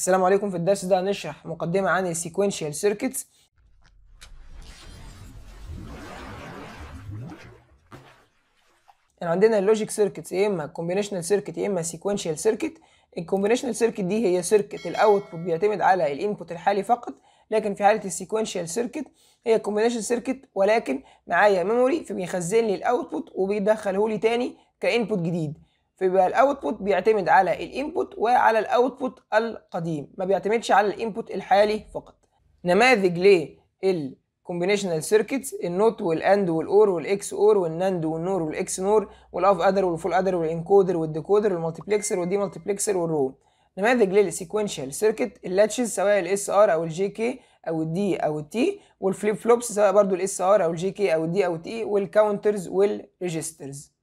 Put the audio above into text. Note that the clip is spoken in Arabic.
السلام عليكم في الدرس ده هنشرح مقدمة عن السيكوينشال سيركت يعني عندنا اللوجيك سيركت يا اما كومبينيشنال سيركت يا اما سيكوينشال سيركت الكومبينيشنال سيركت دي هي سيركت الاوتبوت بيعتمد على الانبوت الحالي فقط لكن في حاله السيكوينشال سيركت هي كومبينيشنال سيركت ولكن معايا ميموري فبيخزن لي الاوتبوت وبيدخله لي تاني كانبوت جديد فيبقى الاوتبوت بيعتمد على الانبوت وعلى الاوتبوت القديم ما بيعتمدش على الانبوت الحالي فقط نماذج للكومبينيشنال سيركتس النوت والاند والاور والاكس اور والناند والنور والاكس نور والاف ادر والفول ادر والانكودر والديكودر والمالتيبلكسر والدي مالتيبلكسر والرو نماذج للسيكوينشال سيركت اللاتشز سواء الاس ار او الجي كي او الدي او التي والفليب فلوبس سواء برضو الاس ار او الجي كي او الدي او التي والكاونترز والريجسترز